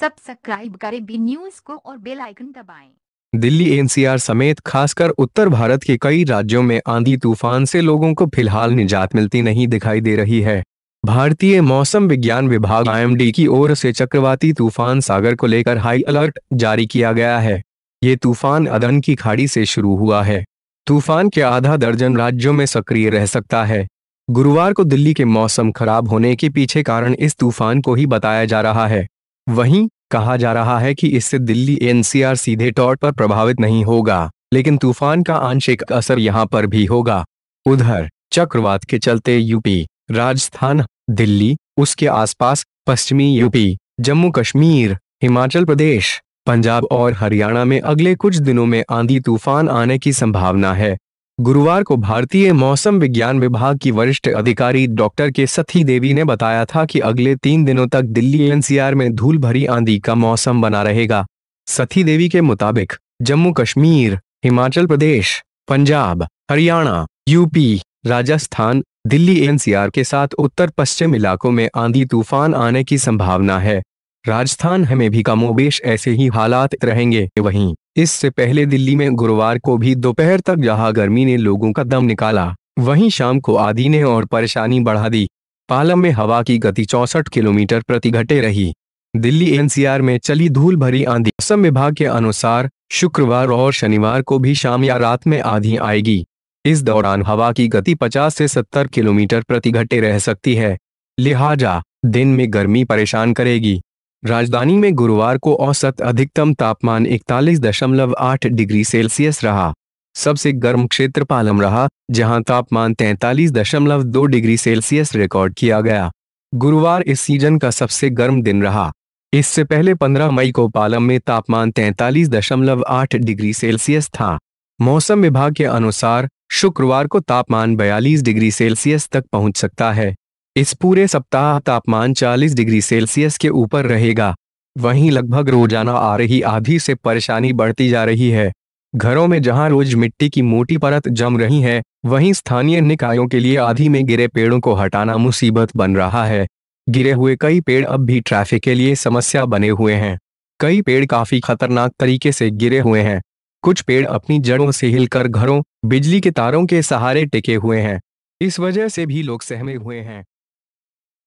Subscribe करें B news को और बेल आइकन दबाएं। दिल्ली एनसीआर समेत खासकर उत्तर भारत के कई राज्यों में आंधी तूफान से लोगों को फिलहाल निजात मिलती नहीं दिखाई दे रही है भारतीय मौसम विज्ञान विभाग आईएमडी की ओर से चक्रवाती तूफान सागर को लेकर हाई अलर्ट जारी किया गया है ये तूफान अदन की खाड़ी से शुरू हुआ है तूफान के आधा दर्जन राज्यों में सक्रिय रह सकता है गुरुवार को दिल्ली के मौसम खराब होने के पीछे कारण इस तूफान को ही बताया जा रहा है वहीं कहा जा रहा है कि इससे दिल्ली एनसीआर सीधे तौर पर प्रभावित नहीं होगा लेकिन तूफान का आंशिक असर यहां पर भी होगा उधर चक्रवात के चलते यूपी राजस्थान दिल्ली उसके आसपास पश्चिमी यूपी जम्मू कश्मीर हिमाचल प्रदेश पंजाब और हरियाणा में अगले कुछ दिनों में आंधी तूफान आने की संभावना है गुरुवार को भारतीय मौसम विज्ञान विभाग की वरिष्ठ अधिकारी डॉक्टर के सथी देवी ने बताया था कि अगले तीन दिनों तक दिल्ली एनसीआर में धूल भरी आंधी का मौसम बना रहेगा सथी देवी के मुताबिक जम्मू कश्मीर हिमाचल प्रदेश पंजाब हरियाणा यूपी राजस्थान दिल्ली एनसीआर के साथ उत्तर पश्चिम इलाकों में आंधी तूफान आने की संभावना है राजस्थान में भी कमोबेश ऐसे ही हालात रहेंगे वहीं इससे पहले दिल्ली में गुरुवार को भी दोपहर तक जहां गर्मी ने लोगों का दम निकाला वहीं शाम को आदि ने और परेशानी बढ़ा दी पालम में हवा की गति चौसठ किलोमीटर प्रति घटे रही दिल्ली एनसीआर में चली धूल भरी आंधी मौसम विभाग के अनुसार शुक्रवार और शनिवार को भी शाम या रात में आधी आएगी इस दौरान हवा की गति 50 से 70 किलोमीटर प्रति घंटे रह सकती है लिहाजा दिन में गर्मी परेशान करेगी राजधानी में गुरुवार को औसत अधिकतम तापमान 41.8 डिग्री सेल्सियस रहा सबसे गर्म क्षेत्र पालम रहा जहां तापमान 43.2 डिग्री सेल्सियस रिकॉर्ड किया गया गुरुवार इस सीजन का सबसे गर्म दिन रहा इससे पहले 15 मई को पालम में तापमान 43.8 डिग्री सेल्सियस था मौसम विभाग के अनुसार शुक्रवार को तापमान 42 डिग्री सेल्सियस तक पहुंच सकता है इस पूरे सप्ताह तापमान 40 डिग्री सेल्सियस के ऊपर रहेगा वहीं लगभग रोजाना आ रही आधी से परेशानी बढ़ती जा रही है घरों में जहां रोज मिट्टी की मोटी परत जम रही है वहीं स्थानीय निकायों के लिए आधी में गिरे पेड़ों को हटाना मुसीबत बन रहा है गिरे हुए कई पेड़ अब भी ट्रैफिक के लिए समस्या बने हुए हैं कई पेड़ काफी खतरनाक तरीके से गिरे हुए हैं कुछ पेड़ अपनी जड़ों से हिलकर घरों बिजली के तारों के सहारे टिके हुए हैं इस वजह से भी लोग सहमे हुए हैं